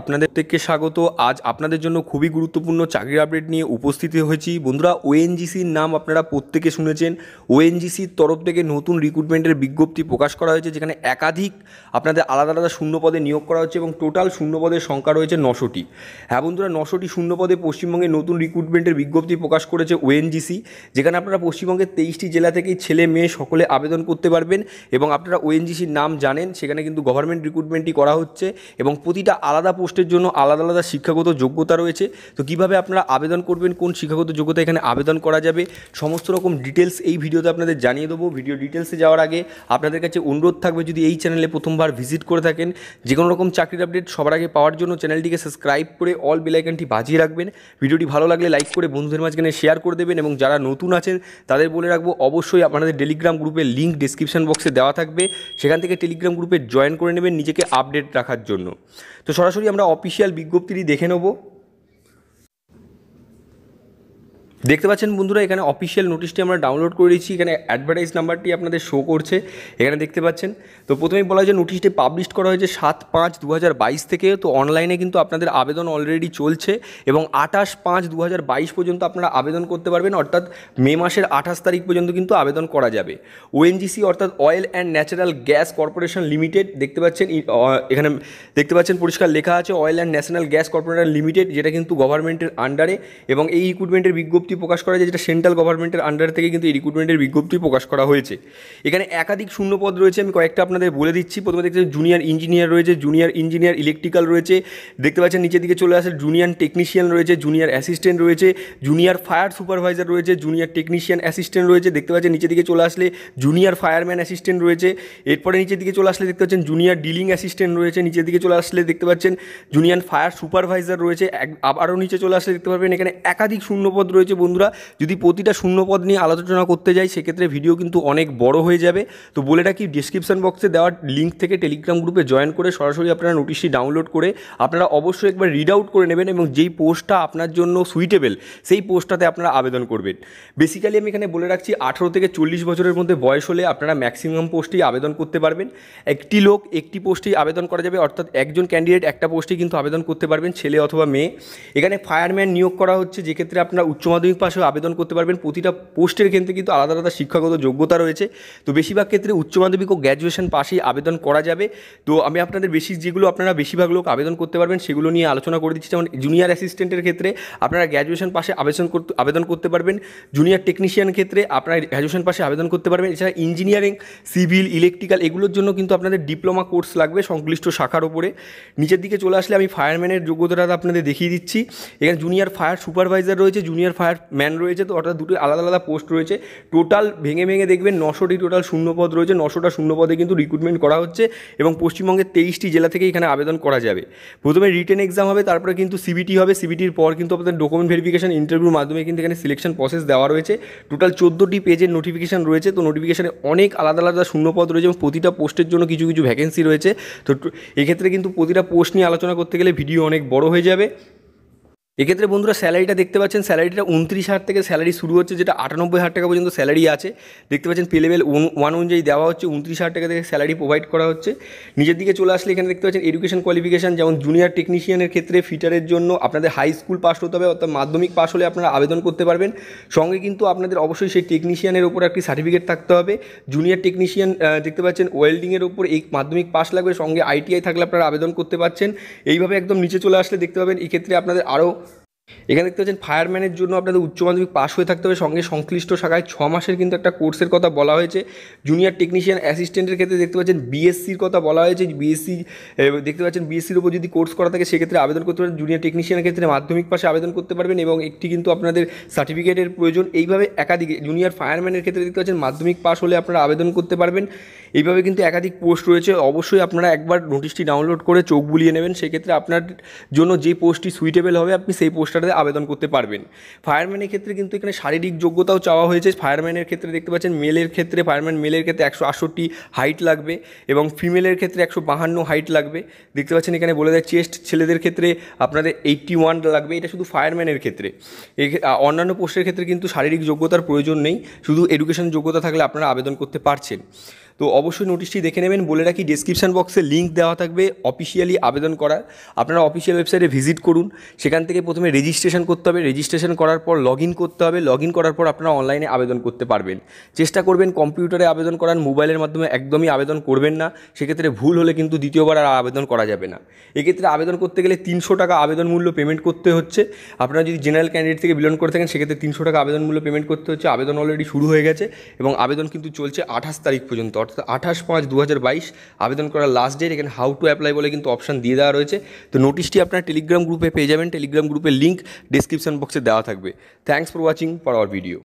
আপনাদের থেকে স্বাগত আজ আপনাদের জন্য খুবই গুরুত্বপূর্ণ চাকরির আপডেট নিয়ে উপস্থিত হয়েছি বন্ধুরা ওএনজিসির নাম আপনারা প্রত্যেকে শুনেছেন ওএনজিসির তরফ থেকে নতুন রিক্রুটমেন্টের বিজ্ঞপ্তি প্রকাশ করা হয়েছে যেখানে একাধিক আপনাদের আলাদা আলাদা শূন্য পদে নিয়োগ করা হচ্ছে এবং টোটাল শূন্য পদের সংখ্যা রয়েছে নশোটি হ্যাঁ বন্ধুরা নশোটি শূন্য পদে পশ্চিমবঙ্গে নতুন রিক্রুটমেন্টের বিজ্ঞপ্তি প্রকাশ করেছে ওএনজিসি যেখানে আপনারা পশ্চিমবঙ্গের তেইশটি জেলা থেকেই ছেলে মেয়ে সকলে আবেদন করতে পারবেন এবং আপনারা ওএনজিসির নাম জানেন সেখানে কিন্তু গভর্নমেন্ট রিক্রুটমেন্টই করা হচ্ছে এবং প্রতিটা আলাদা আলাদা পোস্টের জন্য আলাদা আলাদা শিক্ষাগত যোগ্যতা রয়েছে তো কিভাবে আপনারা আবেদন করবেন কোন শিক্ষাগত যোগ্যতা এখানে আবেদন করা যাবে সমস্ত রকম ডিটেলস এই ভিডিওতে আপনাদের জানিয়ে দেবো ভিডিও ডিটেলসে যাওয়ার আগে আপনাদের কাছে অনুরোধ থাকবে যদি এই চ্যানেলে প্রথমবার ভিজিট করে থাকেন যে কোনো রকম চাকরির আপডেট সবার আগে পাওয়ার জন্য চ্যানেলটিকে সাবস্ক্রাইব করে অল বেলাইকনটি বাজিয়ে রাখবেন ভিডিওটি ভালো লাগলে লাইক করে বন্ধুদের মাঝখানে শেয়ার করে দেবেন এবং যারা নতুন আছেন তাদের বলে রাখবো অবশ্যই আপনাদের টেলিগ্রাম গ্রুপের লিঙ্ক ডিসক্রিপশান বক্সে দেওয়া থাকবে সেখান থেকে টেলিগ্রাম গ্রুপে জয়েন করে নেবেন নিজেকে আপডেট রাখার জন্য তো সরাসরি সরাসরি আমরা অফিসিয়াল বিজ্ঞপ্তিটি দেখে নেবো দেখতে পাচ্ছেন বন্ধুরা এখানে অফিসিয়াল নোটিশটি আমরা ডাউনলোড করে দিচ্ছি এখানে অ্যাডভার্টাইজ নাম্বারটি আপনাদের শো করছে এখানে দেখতে পাচ্ছেন তো প্রথমেই বলা যে নোটিশটি পাবলিশ করা হয়েছে সাত পাঁচ দু থেকে তো অনলাইনে কিন্তু আপনাদের আবেদন অলরেডি চলছে এবং আঠাশ পাঁচ দু পর্যন্ত আপনারা আবেদন করতে পারবেন অর্থাৎ মে মাসের আঠাশ তারিখ পর্যন্ত কিন্তু আবেদন করা যাবে ওএনজিসি অর্থাৎ oil and natural gas corporation limited দেখতে পাচ্ছেন এখানে দেখতে পাচ্ছেন পরিষ্কার লেখা আছে oil and national gas corporation limited যেটা কিন্তু গভর্নমেন্টের আন্ডারে এবং এই ইকুইপমেন্টের বিজ্ঞপ্তি বিজ্ঞপ্তি প্রকাশ করা যায় যেটা সেন্ট্রাল গভর্নমেন্টের আন্ডার থেকে কিন্তু এই রিক্রুটমেন্টের বিজ্ঞপ্তি প্রকাশ করা হয়েছে এখানে একাধিক শূন্যপদ রয়েছে আমি কয়েকটা আপনাদের বলে দিচ্ছি প্রথমে দেখতে জুনিয়র ইঞ্জিনিয়ার রয়েছে জুনিয়র ইঞ্জিনিয়ার ইলেকট্রিক্যাল রয়েছে দেখতে পাচ্ছেন নিচের দিকে চলে আসে জুনিয়র টেকনিশিয়ান রয়েছে জুনিয়র অ্যাসিস্ট্যান্ট রয়েছে জুনিয়র ফায়ার সুপারভাইজার রয়েছে জুনিয়র টেকনিশিয়ান অ্যাসিস্ট্যান্ট রয়েছে দেখতে পাচ্ছেন নিচের দিকে চলে আসলে জুনিয়র ফায়ারম্যান অ্যাসিস্ট্যান্ট রয়েছে এরপরে নিচের দিকে চলে আসলে দেখতে পাচ্ছেন জুনিয়র ডিলিং অ্যাসিস্ট্যান্ট রয়েছে নিচের দিকে চলে আসলে দেখতে পাচ্ছেন জুনিয়র ফায়ার সুপারভাইজার রয়েছে আবারও নিচে চলে আসলে দেখতে পারবেন এখানে একাধিক শূন্যপদ রয়েছে বন্ধুরা যদি প্রতিটা শূন্য পদ নিয়ে আলোচনা করতে যাই সেক্ষেত্রে ভিডিও কিন্তু অনেক বড় হয়ে যাবে তো বলে রাখি ডিসক্রিপশান বক্সে দেওয়ার লিঙ্ক থেকে টেলিগ্রাম গ্রুপে জয়েন করে সরাসরি আপনারা নোটিশটি ডাউনলোড করে আপনারা অবশ্যই একবার রিড আউট করে নেবেন এবং যেই পোস্টটা আপনার জন্য সুইটেবল সেই পোস্টটাতে আপনারা আবেদন করবেন বেসিক্যালি আমি এখানে বলে রাখছি আঠারো থেকে চল্লিশ বছরের মধ্যে বয়স হলে আপনারা ম্যাক্সিমাম পোস্টেই আবেদন করতে পারবেন একটি লোক একটি পোস্টেই আবেদন করা যাবে অর্থাৎ একজন ক্যান্ডিডেট একটা পোস্টেই কিন্তু আবেদন করতে পারবেন ছেলে অথবা মেয়ে এখানে ফায়ারম্যান নিয়োগ করা হচ্ছে যেক্ষেত্রে আপনারা উচ্চ মাধ্যমিক মাধ্যমিক পাশেও আবেদন করতে পারবেন প্রতিটা পোস্টের ক্ষেত্রে কিন্তু আলাদা আলাদা শিক্ষাগত যোগ্যতা রয়েছে তো বেশিরভাগ ক্ষেত্রে উচ্চ মাধ্যমিক ও গ্র্যাজুয়েশন পাশেই আবেদন করা যাবে তো আমি আপনাদের বেশি যেগুলো আপনারা বেশিরভাগ লোক আবেদন করতে পারবেন সেগুলো নিয়ে আলোচনা করে দিচ্ছি যেমন জুনিয়র অ্যাসিস্ট্যান্টের ক্ষেত্রে আপনারা গ্র্যাজুয়েশন পাশে আবেদন করতে আবেদন করতে পারবেন জুনিয়র টেকনিশিয়ান ক্ষেত্রে আপনারা গ্র্যাজুয়েশন পাশে আবেদন করতে পারবেন এছাড়া ইঞ্জিনিয়ারিং সিভিল ইলেকট্রিক্যাল এগুলোর জন্য কিন্তু আপনাদের ডিপ্লোমা কোর্স লাগবে সংশ্লিষ্ট শাখার ওপরে নিচের দিকে চলে আসলে আমি ফায়ারম্যানের যোগ্যতাটা আপনাদের দেখিয়ে দিচ্ছি এখানে জুনিয়র ফায়ার সুপারভাইজার রয়েছে জুনিয়র ফায়ার ম্যান রয়েছে তো অর্থাৎ দুটো আলাদা আলাদা পোস্ট রয়েছে টোটাল ভেঙে ভেঙে দেখবেন নশোটি টোটাল শূন্যপদ রয়েছে নশোটা শূন্যপদে কিন্তু রিক্রুটমেন্ট করা হচ্ছে এবং পশ্চিমবঙ্গের তেইশটি জেলা থেকে এখানে আবেদন করা যাবে প্রথমে রিটেন এক্সাম হবে তারপরে কিন্তু সিবিটি হবে সিবিটির পর কিন্তু আপনাদের ডকুমেন্ট ভেরিফিকেশন ইন্টারভিউর মাধ্যমে কিন্তু এখানে সিলেকশন প্রসেস দেওয়া রয়েছে টোটাল চোদ্দোটি পেজের নোটিফিকেশান রয়েছে তো নোটিফিকেশানে অনেক আলাদা আলাদা শূন্যপদ রয়েছে এবং প্রতিটা পোস্টের জন্য কিছু কিছু ভ্যাকেন্সি রয়েছে তো এক্ষেত্রে কিন্তু প্রতিটা পোস্ট নিয়ে আলোচনা করতে গেলে ভিডিও অনেক বড় হয়ে যাবে এক্ষেত্রে বন্ধুরা স্যালারিটা দেখতে পাচ্ছেন স্যালারিটা উনত্রিশ হাজার থেকে স্যালারি শুরু হচ্ছে যেটা আটানব্বই হাজার টাকা পর্যন্ত স্যালারি আছে দেখতে পাচ্ছেন পে লেভেল ওয়ান অনুযায়ী দেওয়া হচ্ছে উনত্রিশ হাজার টাকা থেকে স্যালারি প্রোভাইড করা হচ্ছে নিজের দিকে চলে আসলে এখানে দেখতে পাচ্ছেন এডুকেশন কোয়ালিফিকেশান যেমন জুনিয়র টেকনিশিয়ানের ক্ষেত্রে ফিটারের জন্য আপনাদের হাই স্কুল পাস হতে হবে অর্থাৎ মাধ্যমিক পাস হলে আপনারা আবেদন করতে পারবেন সঙ্গে কিন্তু আপনাদের অবশ্যই সেই টেকনিশিয়ানের ওপর একটি সার্টিফিকেট থাকতে হবে জুনিয়র টেকনিশিয়ান দেখতে পাচ্ছেন ওয়েল্ডিংয়ের ওপর এই মাধ্যমিক পাস লাগবে সঙ্গে আইটিআই থাকলে আপনারা আবেদন করতে পারছেন এইভাবে একদম নিচে চলে আসলে দেখতে পাবেন এক্ষেত্রে আপনাদের আরও এখানে দেখতে পাচ্ছেন ফায়ারম্যানের জন্য আপনাদের উচ্চ মাধ্যমিক পাশ হয়ে থাকতে হবে সঙ্গে সংশ্লিষ্ট শাখায় ছ মাসের কিন্তু একটা কোর্সের কথা বলা হয়েছে জুনিয়র টেকনিশিয়ান অ্যাসিস্ট্যান্টের ক্ষেত্রে দেখতে পাচ্ছেন বিএসসির কথা বলা হয়েছে বিএসসি দেখতে পাচ্ছেন বিএসসির উপর যদি কোর্স করা থাকে সেক্ষেত্রে আবেদন করতে পারেন জুনিয়র টেকনিশিয়ানের ক্ষেত্রে মাধ্যমিক পাশে আবেদন করতে পারবেন এবং একটি কিন্তু আপনাদের সার্টিফিকেটের প্রয়োজন এইভাবে একাধিক জুনিয়র ফায়ারম্যানের ক্ষেত্রে দেখতে পাচ্ছেন মাধ্যমিক পাশ হলে আপনারা আবেদন করতে পারবেন এইভাবে কিন্তু একাধিক পোস্ট রয়েছে অবশ্যই আপনারা একবার নোটিশটি ডাউনলোড করে চোখ বুলিয়ে নেবেন সেক্ষেত্রে আপনার জন্য যে পোস্টটি সুইটেবল হবে আপনি সেই পোস্টটা সেটাতে আবেদন করতে পারবেন ফায়ারম্যানের ক্ষেত্রে কিন্তু এখানে শারীরিক যোগ্যতাও চাওয়া হয়েছে ফায়ারম্যানের ক্ষেত্রে দেখতে পাচ্ছেন মেলের ক্ষেত্রে ফায়ারম্যান মেলের ক্ষেত্রে একশো হাইট লাগবে এবং ফিমেলের ক্ষেত্রে একশো বাহান্ন হাইট লাগবে দেখতে পাচ্ছেন এখানে বলে দেয় চেস্ট ছেলেদের ক্ষেত্রে আপনাদের এইটটি লাগবে এটা শুধু ফায়ারম্যানের ক্ষেত্রে অন্যান্য পোস্টের ক্ষেত্রে কিন্তু শারীরিক যোগ্যতার প্রয়োজন নেই শুধু এডুকেশন যোগ্যতা থাকলে আপনারা আবেদন করতে পারছেন তো অবশ্যই নোটিশটি দেখে নেবেন বলে রাখি ডিসক্রিপশান বক্সে লিঙ্ক দেওয়া থাকবে অফিসিয়ালি আবেদন করার আপনারা অফিসিয়াল ওয়েবসাইটে ভিজিট করুন সেখান থেকে প্রথমে রেজিস্ট্রেশন করতে হবে রেজিস্ট্রেশন করার পর লগ করতে হবে লগ করার পর আপনারা অনলাইনে আবেদন করতে পারবেন চেষ্টা করবেন কম্পিউটারে আবেদন করার মোবাইলের মাধ্যমে একদমই আবেদন করবেন না সেক্ষেত্রে ভুল হলে কিন্তু দ্বিতীয়বার আর আবেদন করা যাবে না এক্ষেত্রে আবেদন করতে গেলে তিনশো টাকা আবেদন মূল্য পেমেন্ট করতে হচ্ছে আপনারা যদি জেনারেল ক্যান্ডিডেট থেকে বিলন করে থাকেন সেক্ষেত্রে তিনশো টাকা আবেদন মূল্য পেমেন্ট করতে হচ্ছে আবেদন অলরেডি শুরু হয়ে গেছে এবং আবেদন কিন্তু চলছে আঠাশ তারিখ পর্যন্ত অর্থাৎ আঠাশ পাঁচ দু হাজার বাইশ আবেদন করার লাস্ট ডেট এখানে হাউ টু অ্যাপ্লাই বলে কিন্তু অপশান দিয়ে দেওয়া রয়েছে তো নোটিশটি আপনার টেলিগ্রাম গ্রুপে পেয়ে যাবেন টেলিগ্রাম গ্রুপের লিঙ্ক ডিসক্রিপশন বক্সে দেওয়া থাকবে thanks for watching for our video